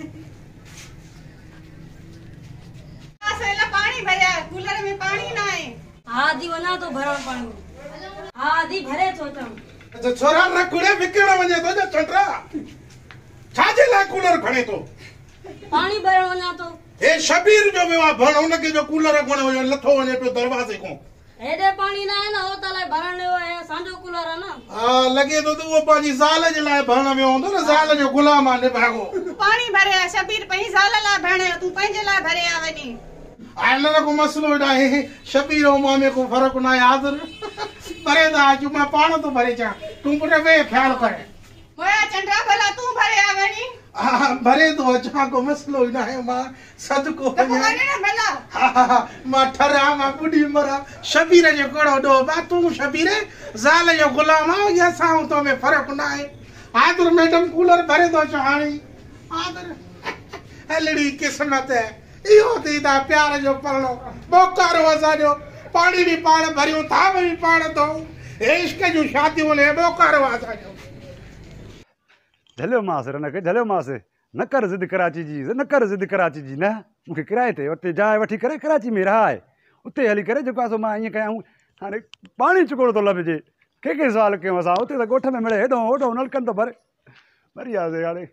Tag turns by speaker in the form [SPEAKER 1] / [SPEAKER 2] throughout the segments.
[SPEAKER 1] असला पानी भरे कूलर में पानी ना है आदी वना तो भरण पण
[SPEAKER 2] आदी भरे तो
[SPEAKER 1] तम जो छोरा रे कूड़े बिकण वने तो जो चंद्रा छाजे ला कूलर खणे तो पानी भरण वना तो ए शबीर जो विवाह भण उन के जो कूलर कोण हो लठो वने पे दरवाजे को एडे पानी ना है ना ओ ताले भरण ने है सांजो कूलर ना हां लगे तो वो पाजी साल जे लाए भण में होंदो ना साल जो पानी भरे आ शबीर पई ज़ाल लाइ भेणे तूं पंहिंजे लाइ भरे आ वञी आइन न को मसलो नाहे शबीर ओ मामे को फ़र्क़ु ना आहे हाज़िर भरे दा अचूं मैं पाण तो भरे जा तू पुट वे ख्याल करे होया चंडा भला तू भरे आ वञी हा भरे तो अच्छा को मसलो ना है मां सद को तो ना भला हां मां ठरा मां बुढी मरा शबीर जो कोड़ो ॾोह बा तू शबीर ज़ाल जो गुलाम या असां तो में फर्क ना है हाज़िर मैडम कूलर भरे दो अचां सि हुनखे
[SPEAKER 3] झलियोमांसि न करिद कराची जी न करिद कराची जी न मूंखे किराए ते उते जाए वठी करे कराची में रहाए उते हली करे जेको आहे मां ईअं कयां हाणे पाणी चुकणो थो लभिजे कंहिंखे सुवालु कयूं असां उते त ॻोठ में मिड़े हेॾो होॾो नलकनि थो भरे भरी आसीं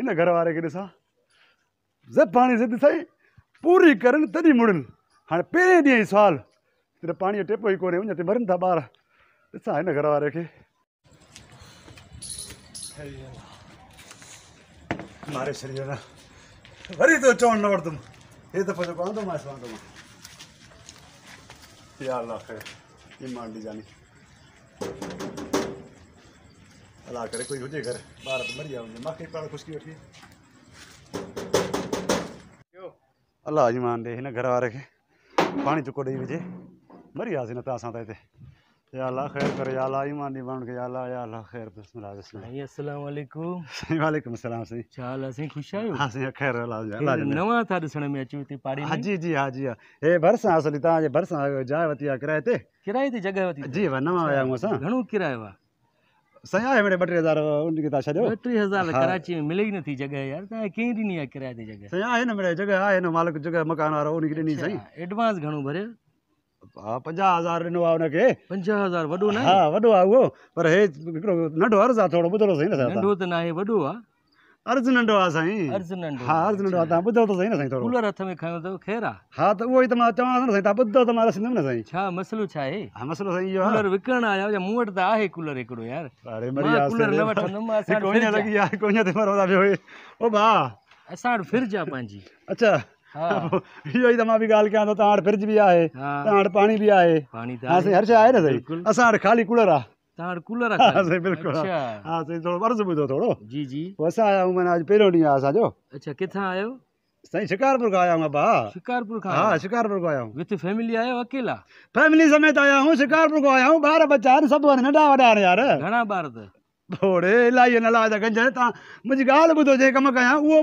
[SPEAKER 3] इन घर वारे खे ॾिसां ज़ब हाणे ज़िद साईं पूरी करनि तॾहिं मुड़नि हाणे पहिरें ॾींहं साल तेरे पानी ये टेपो ई कोन्हे वञा ते मरनि था ॿार ॾिसां हिन घर वारे के मारे शरीर ना भरी तो चवणु न वरितुमि हे दफ़ो जेको आंदो मां आंदो मां यार लाख ईमान जानी अला करे कोई हुजे घर भारत मरी आओ माखी पाड़ खुशकी बैठी अल्लाह अजमान दे हिन घर वारे खे पाणी चुको ॾेई विझे मरी वियासीं न प्यासां त हिते या अल्लाह ख़ैर करे या अल्लाह ईमान ॾे माण्हुनि या अल्लाह या अल्लाह ख़ैर बिस्मिल्लाह बिस्मिल्लाह अस्सलाम वालेकुम वालेकुम सलाम साईं छा हाल असीं ख़ुशि आहियो हा ख़ैर अल्लाह अल्लाह नवां था ॾिसण में अचूं हिते पाड़ी हा जी जी हा जी हा हे भरिसां असली तव्हांजे भरिसां आयो जाइ वरिती किराए ते
[SPEAKER 2] किराए ते जॻहि वरिती जी वाह नवां आया आहियूं घणो किरायो आहे
[SPEAKER 3] सया है मेरे बटे हज़ार उनके ता छड़ो ॿटीह हज़ार हाँ। कराची
[SPEAKER 2] में मिले ही नथी जगह यार ता के दिन या किराए ते जगह
[SPEAKER 3] सया आहे न मेरे जगह आहे न मालिक जगह मकान वाला उनके ॾिनी साईं एडवांस घणो भरे हा हज़ार ॾिनो आहे हुनखे न पर हे हिकिड़ो नंढो अर्ज़ु आहे थोरो
[SPEAKER 2] न
[SPEAKER 3] अर्ज़ नंढो आहे साईं अर्ज़
[SPEAKER 2] नंढो हा अर्ज़
[SPEAKER 3] नंढो आहे अच्छा। तव्हां ॿुधो त सही न साईं थोरो
[SPEAKER 2] कूलर हथ में खयो अथव ख़ैरु आहे
[SPEAKER 3] हा त उहो ई त मां चवां थो साईं तव्हां ॿुधो त मां रसंदुमि न साईं
[SPEAKER 2] छा मसइलो छा आहे हा मसइलो साईं इहो कूलर विकिरण आया या मूं वटि त आहे कूलर हिकिड़ो यार अरे मरी आहे कूलर न वठंदुमि असां कोन्या लॻी
[SPEAKER 3] आहे कोन्या ते मरो था पियो ओ भाउ
[SPEAKER 2] असां वटि फ्रिज आहे पंहिंजी अच्छा
[SPEAKER 3] इहो ई त मां बि ॻाल्हि कयां थो तव्हां वटि फ्रिज बि आहे तव्हां वटि पाणी बि आहे
[SPEAKER 2] पाणी त हा साईं हर शइ आहे न साईं
[SPEAKER 3] असां वटि ख़ाली कूलर आहे
[SPEAKER 2] ਤਾਂ ਕੂਲਰ ਰੱਖ ਲੈ ਸਹੀ ਬਿਲਕੁਲ ਹਾਂ
[SPEAKER 3] ਸਹੀ ਤੋਂ ਬਰਸ ਬੁਦ ਥੋੜੋ ਜੀ ਜੀ ਵਸਾ ਆਇਆ ਹਾਂ ਮੈਂ ਅੱਜ ਪਹਿਲੋ ਨਹੀਂ ਆਇਆ ਸਾਜੋ ਅੱਛਾ ਕਿੱਥਾਂ ਆਇਓ ਸਹੀ ਸ਼ਿਕਾਰਪੁਰ ਕਾ ਆਇਆ ਹਾਂ ਬਾ ਸ਼ਿਕਾਰਪੁਰ ਕਾ ਹਾਂ ਸ਼ਿਕਾਰਪੁਰ ਕਾ ਆਇਆ ਹਾਂ ਵਿਤ ਫੈਮਿਲੀ ਆਇਆ ਹਾਂ ਇਕੱਲਾ ਫੈਮਿਲੀ ਸਮੇਤ ਆਇਆ ਹਾਂ ਸ਼ਿਕਾਰਪੁਰ ਕਾ ਆਇਆ ਹਾਂ ਬਾਹਰ ਬੱਚਾ ਨੇ ਸਭ ਨੇ ਨਡਾ ਵਡਾ ਨੇ ਯਾਰ ਘਣਾ ਬਾਰਦ ਥੋੜੇ ਲਾਈ ਨਾ ਲਾਜ ਗੰਜ ਤਾ ਮੁਝ ਗਾਲ ਬੁਦੋ ਜੇ ਕਮ ਕਾ ਆਇਆ ਉਹ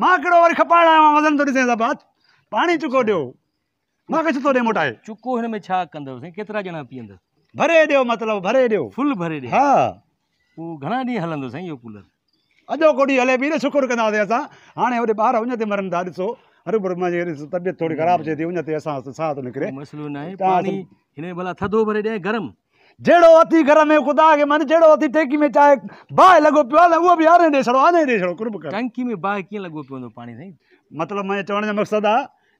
[SPEAKER 3] मां कहिड़ो वरी खपाइण आयो आहियां वज़न थो ॾिसे ॾिसां पाणी चुको ॾियो मां छो थो ॾे मोटाए चुको हिन में छा कंदव केतिरा ॼणा पीअंदसि भरे ॾियो मतिलबु भरे भरे ॾियो ॾियो फुल हा पोइ घणा ॾींहं हलंदो साईं इहो कूलर अॼो को ॾींहुं हले बि न शुकुरु कंदासीं असां हाणे होॾे ॿार उञ ते मरनि था ॾिसो हर अरे मुंहिंजी तबियत थोरी ख़राबु थिए थी ते असां साह थो निकिरे न आहे पाणी
[SPEAKER 2] हिन में भला थधो भरे ॾे गरम
[SPEAKER 3] जेड़ो अती घर में ख़ुदा में चाहे बाहि लगो पियो सही मतलब मैं चवण का मकसद आ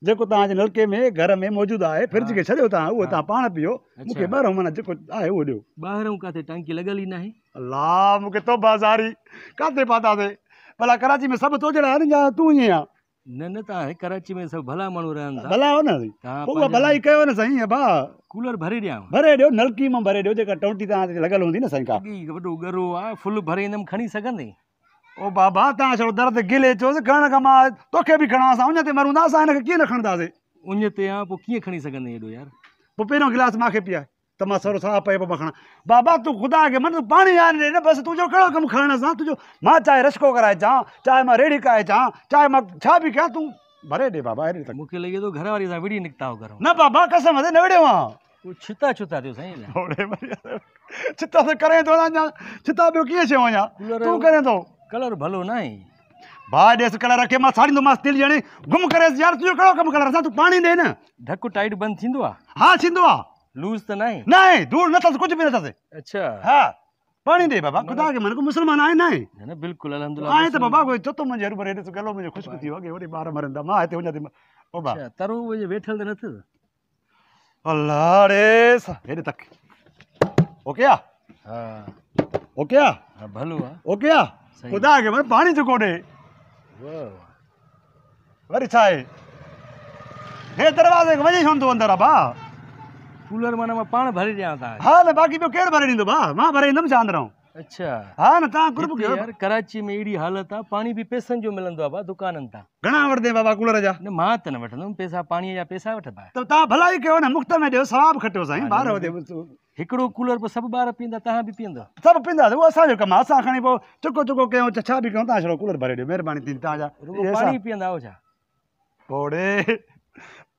[SPEAKER 3] जेको ता नलके में घर में मौजूद आहे फ्रिज भला कराची में सब तव्हां पाण पीओ तू ही ईअं
[SPEAKER 2] न न तव्हां कराची में सभु भला माण्हू रहनि
[SPEAKER 3] था भलाई कयो न साईं कूलर भरे भरे ॾियो नलकी मां भरे ॾियो जेका तव्हांखे हूंदी
[SPEAKER 2] आहे फुल भरे खणी सघंदे
[SPEAKER 3] तव्हां गिले खां मां तोखे बि असां ते मरूं था असां हिनखे कीअं न खणंदासीं ते पोइ कीअं खणी हेॾो यार पोइ गिलास मूंखे पीआ बाबा तूं ख़ुदा कहिड़ो कमु खणण सां तुंहिंजो मां चाहे रसको कराए अचां चाहे मां रेडी कराए अचां चाहे मां छा बि कयां तूं मां साड़ींदोमांसि कहिड़ो कमु टाइट बंदि थींदो आहे लूज तो नहीं नहीं दूर न था तो कुछ भी न था अच्छा हां पानी दे बाबा खुदा के मन को मुसलमान आए नहीं है ना बिल्कुल अल्हम्दुलिल्लाह आए तो बाबा कोई तो तो मुझे हर भरे तो मुझे खुश हो गए ओरे बार मरंदा मां आते हो जाती ओ बा अच्छा तारो वो बैठल न थे अल्लाह रे हेरे तक ओके आ हां ओके आ भलो आ ओके आ खुदा के मन पानी जो कोडे वाह वरी चाय हे दरवाजे को वजी सुन तो अंदर आ बा कूलर माना मां पाण भरे ॾियां तव्हां हा न बाक़ी ॿियो केरु भरे ॾींदो भाउ मां भरे ईंदुमि शांत रहूं अच्छा हा न तव्हां ग्रुप कयो यार
[SPEAKER 2] कराची में अहिड़ी हालत आहे पाणी बि पैसनि जो मिलंदो आहे दुकाननि तां घणा वठंदे बाबा कूलर जा न मां त न पैसा पाणीअ जा पैसा वठबा
[SPEAKER 3] त तव्हां भलाई कयो न मुफ़्त में ॾियो सवाबु खटियो साईं ॿार
[SPEAKER 2] हिकिड़ो कूलर पोइ सभु ॿार पीअंदा तव्हां बि पीअंदा
[SPEAKER 3] सभु पीअंदा उहो असांजो कमु आहे असां खणी पोइ चुको चुको कयूं अच्छा, छा बि कयूं छड़ो कूलर भरे ॾियो महिरबानी थींदी तव्हांजा पाणी पीअंदा आहियो छा ओड़े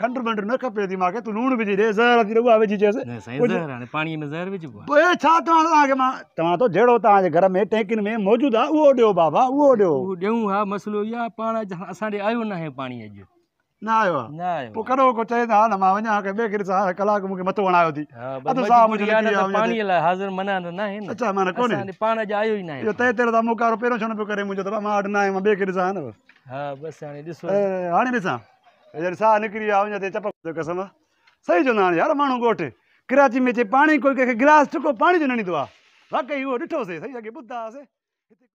[SPEAKER 3] खंड मंड न खपे दिमाग तू लूण विझी ॾे ज़हर थी उहा विझी
[SPEAKER 2] चयसि पाणीअ में छा
[SPEAKER 3] चवां तव्हांखे मां चवां थो जहिड़ो तव्हांजे घर में टैंकिन में मौजूदु आहे उहो ॾियो बाबा उहो ॾियो
[SPEAKER 2] ॾियूं हा मसलो इहा पाण असां ॾे आयो न आहे पाणी अॼु
[SPEAKER 3] हाणे ॾिसां साहु निकिरी विया सही चवंदो यार माण्हू गोठ कराची में अचे पाणी कोई कंहिंखे गिलास टुको पाणी जो न ॾींदो आहे वाकई उहो ॾिठोसीं सही अॻे ॿुधासीं